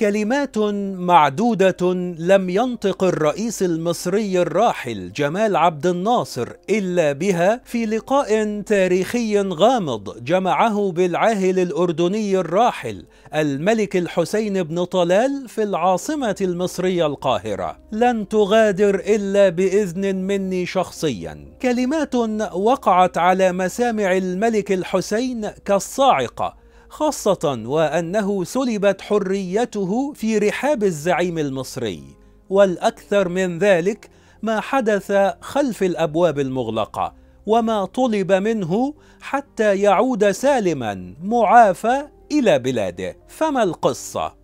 كلمات معدودة لم ينطق الرئيس المصري الراحل جمال عبد الناصر إلا بها في لقاء تاريخي غامض جمعه بالعاهل الأردني الراحل الملك الحسين بن طلال في العاصمة المصرية القاهرة لن تغادر إلا بإذن مني شخصيا كلمات وقعت على مسامع الملك الحسين كالصاعقة خاصة وأنه سلبت حريته في رحاب الزعيم المصري والأكثر من ذلك ما حدث خلف الأبواب المغلقة وما طلب منه حتى يعود سالما معافى إلى بلاده فما القصة؟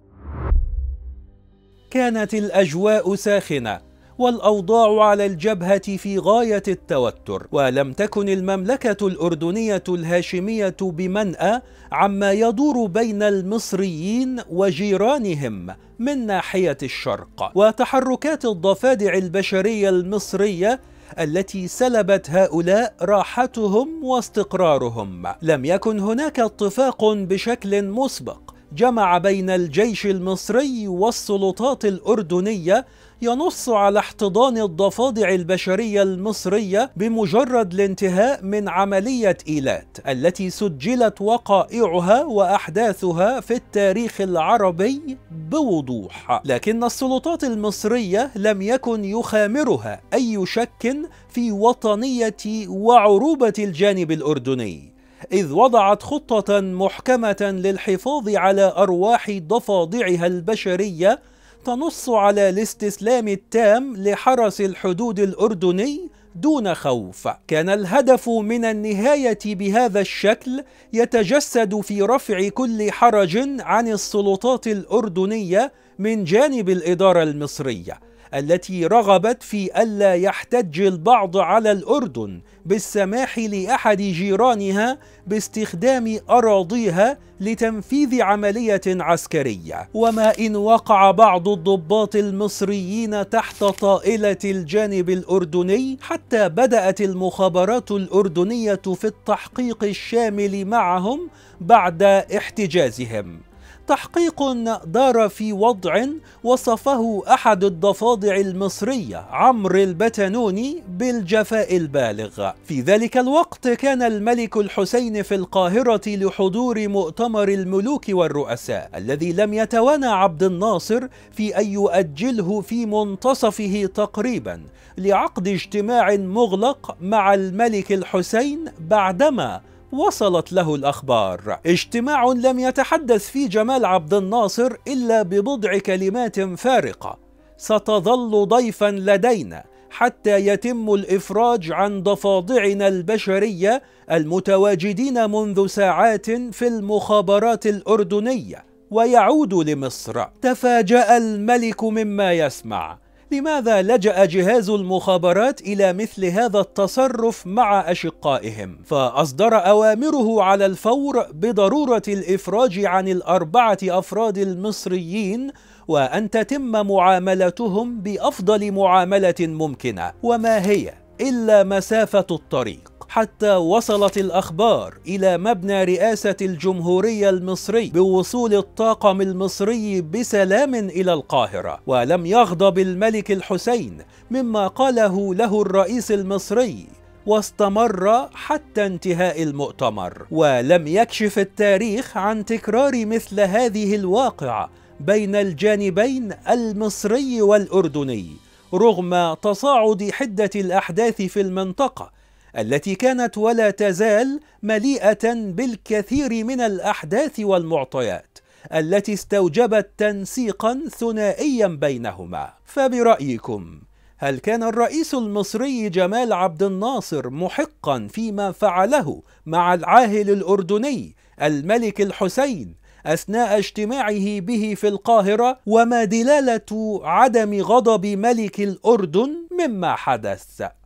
كانت الأجواء ساخنة والأوضاع على الجبهة في غاية التوتر ولم تكن المملكة الأردنية الهاشمية بمنأى عما يدور بين المصريين وجيرانهم من ناحية الشرق وتحركات الضفادع البشرية المصرية التي سلبت هؤلاء راحتهم واستقرارهم لم يكن هناك اتفاق بشكل مسبق جمع بين الجيش المصري والسلطات الأردنية ينص على احتضان الضفادع البشرية المصرية بمجرد الانتهاء من عملية إيلات التي سجلت وقائعها وأحداثها في التاريخ العربي بوضوح لكن السلطات المصرية لم يكن يخامرها أي شك في وطنية وعروبة الجانب الأردني إذ وضعت خطة محكمة للحفاظ على أرواح ضفادعها البشرية تنص على الاستسلام التام لحرس الحدود الأردني دون خوف كان الهدف من النهاية بهذا الشكل يتجسد في رفع كل حرج عن السلطات الأردنية من جانب الإدارة المصرية التي رغبت في ألا يحتج البعض على الأردن بالسماح لأحد جيرانها باستخدام أراضيها لتنفيذ عملية عسكرية وما إن وقع بعض الضباط المصريين تحت طائلة الجانب الأردني حتى بدأت المخابرات الأردنية في التحقيق الشامل معهم بعد احتجازهم تحقيق دار في وضع وصفه أحد الضفادع المصرية عمرو البتنوني بالجفاء البالغ في ذلك الوقت كان الملك الحسين في القاهرة لحضور مؤتمر الملوك والرؤساء الذي لم يتوانى عبد الناصر في أن يؤجله في منتصفه تقريبا لعقد اجتماع مغلق مع الملك الحسين بعدما وصلت له الأخبار اجتماع لم يتحدث فيه جمال عبد الناصر إلا ببضع كلمات فارقة ستظل ضيفا لدينا حتى يتم الإفراج عن ضفادعنا البشرية المتواجدين منذ ساعات في المخابرات الأردنية ويعود لمصر تفاجأ الملك مما يسمع لماذا لجأ جهاز المخابرات إلى مثل هذا التصرف مع أشقائهم؟ فأصدر أوامره على الفور بضرورة الإفراج عن الأربعة أفراد المصريين وأن تتم معاملتهم بأفضل معاملة ممكنة، وما هي إلا مسافة الطريق. حتى وصلت الأخبار إلى مبنى رئاسة الجمهورية المصري بوصول الطاقم المصري بسلام إلى القاهرة ولم يغضب الملك الحسين مما قاله له الرئيس المصري واستمر حتى انتهاء المؤتمر ولم يكشف التاريخ عن تكرار مثل هذه الواقعه بين الجانبين المصري والاردني رغم تصاعد حده الاحداث في المنطقه التي كانت ولا تزال مليئه بالكثير من الاحداث والمعطيات التي استوجبت تنسيقا ثنائيا بينهما فبرايكم هل كان الرئيس المصري جمال عبد الناصر محقا فيما فعله مع العاهل الاردني الملك الحسين اثناء اجتماعه به في القاهره وما دلاله عدم غضب ملك الاردن مما حدث